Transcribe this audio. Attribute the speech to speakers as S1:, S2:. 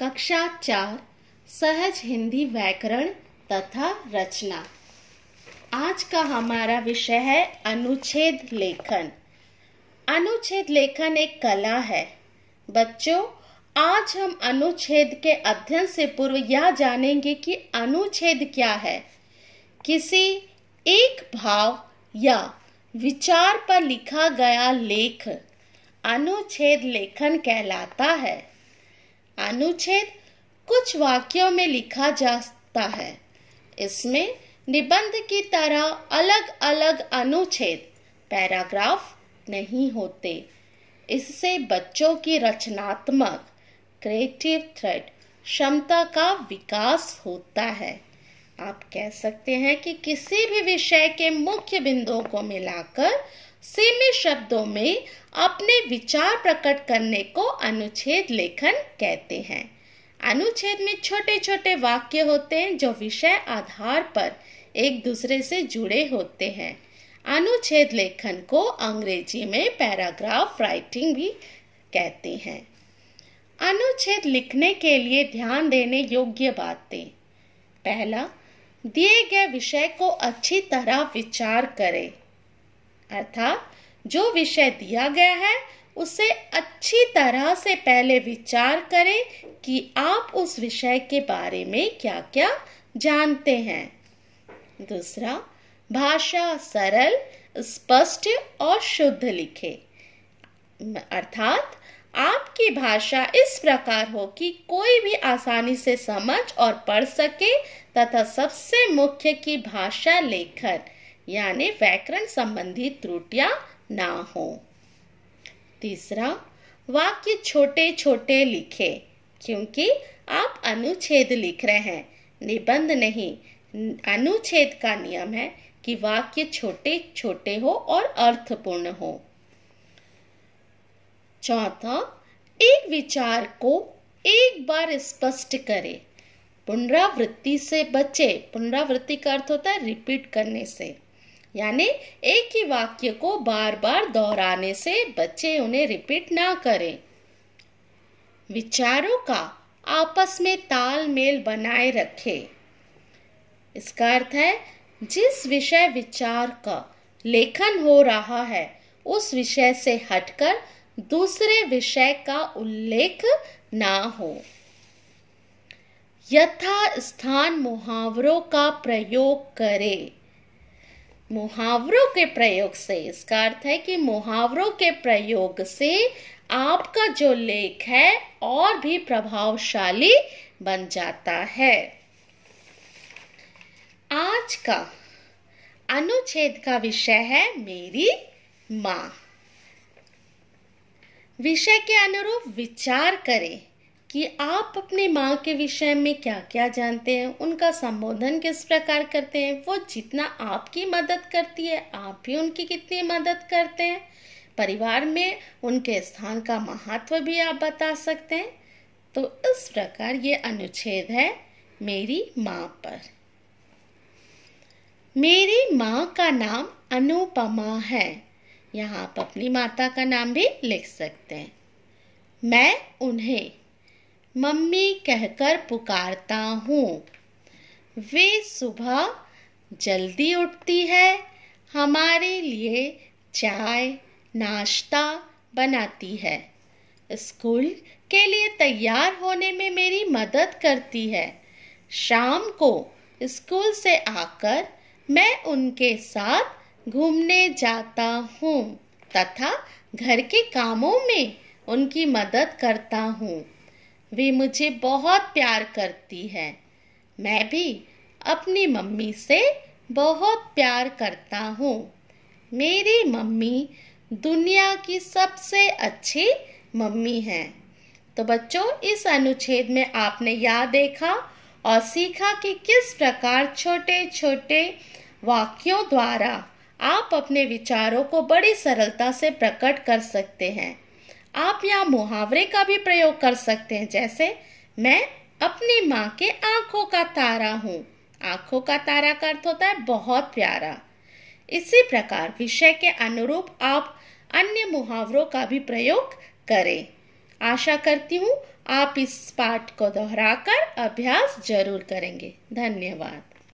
S1: कक्षा चार सहज हिंदी व्याकरण तथा रचना आज का हमारा विषय है अनुच्छेद लेखन अनुच्छेद लेखन एक कला है बच्चों आज हम अनुच्छेद के अध्ययन से पूर्व यह जानेंगे कि अनुच्छेद क्या है किसी एक भाव या विचार पर लिखा गया लेख अनुच्छेद लेखन कहलाता है अनुच्छेद कुछ वाक्यों में लिखा जाता है इसमें निबंध की तरह अलग अलग अनुच्छेद पैराग्राफ नहीं होते इससे बच्चों की रचनात्मक क्रिएटिव थ्रेड क्षमता का विकास होता है आप कह सकते हैं कि किसी भी विषय के मुख्य बिंदुओं को मिलाकर सीमित शब्दों में अपने विचार प्रकट करने को अनुच्छेद लेखन कहते हैं अनुच्छेद में छोटे छोटे वाक्य होते हैं जो विषय आधार पर एक दूसरे से जुड़े होते हैं अनुच्छेद लेखन को अंग्रेजी में पैराग्राफ राइटिंग भी कहते हैं अनुच्छेद लिखने के लिए ध्यान देने योग्य बातें पहला दिए गए विषय को अच्छी तरह विचार करें अर्थात जो विषय दिया गया है उसे अच्छी तरह से पहले विचार करें कि आप उस विषय के बारे में क्या क्या जानते हैं दूसरा भाषा सरल स्पष्ट और शुद्ध लिखे अर्थात आपकी भाषा इस प्रकार हो कि कोई भी आसानी से समझ और पढ़ सके तथा सबसे मुख्य की भाषा लेखन यानी व्याकरण संबंधी त्रुटियां ना हो तीसरा वाक्य छोटे छोटे लिखे क्योंकि आप अनुच्छेद लिख रहे हैं निबंध नहीं अनुच्छेद का नियम है कि वाक्य छोटे छोटे हो और अर्थपूर्ण हो चौथा एक विचार को एक बार स्पष्ट करें पुनरावृत्ति से बचे पुनरावृत्ति का अर्थ होता है रिपीट करने से यानी एक ही वाक्य को बार बार दोहराने से बच्चे उन्हें रिपीट ना करें विचारों का आपस में तालमेल बनाए रखें इसका अर्थ है जिस विषय विचार का लेखन हो रहा है उस विषय से हटकर दूसरे विषय का उल्लेख ना हो यथा स्थान मुहावरों का प्रयोग करें मुहावरों के प्रयोग से इसका अर्थ है कि मुहावरों के प्रयोग से आपका जो लेख है और भी प्रभावशाली बन जाता है आज का अनुच्छेद का विषय है मेरी माँ विषय के अनुरूप विचार करें कि आप अपनी माँ के विषय में क्या क्या जानते हैं उनका संबोधन किस प्रकार करते हैं वो जितना आपकी मदद करती है आप भी उनकी कितनी मदद करते हैं परिवार में उनके स्थान का महत्व भी आप बता सकते हैं तो इस प्रकार ये अनुच्छेद है मेरी माँ पर मेरी माँ का नाम अनुपमा है यहाँ आप अपनी माता का नाम भी लिख सकते हैं मैं उन्हें मम्मी कहकर पुकारता हूँ वे सुबह जल्दी उठती है हमारे लिए चाय नाश्ता बनाती है स्कूल के लिए तैयार होने में मेरी मदद करती है शाम को स्कूल से आकर मैं उनके साथ घूमने जाता हूँ तथा घर के कामों में उनकी मदद करता हूँ वे मुझे बहुत प्यार करती है मैं भी अपनी मम्मी से बहुत प्यार करता हूँ मेरी मम्मी दुनिया की सबसे अच्छी मम्मी है तो बच्चों इस अनुच्छेद में आपने यह देखा और सीखा कि किस प्रकार छोटे छोटे वाक्यों द्वारा आप अपने विचारों को बड़ी सरलता से प्रकट कर सकते हैं आप यहाँ मुहावरे का भी प्रयोग कर सकते हैं जैसे मैं अपनी माँ के आंखों का तारा हूँ आंखों का तारा का अर्थ होता है बहुत प्यारा इसी प्रकार विषय के अनुरूप आप अन्य मुहावरों का भी प्रयोग करें आशा करती हूँ आप इस पाठ को दोहराकर अभ्यास जरूर करेंगे धन्यवाद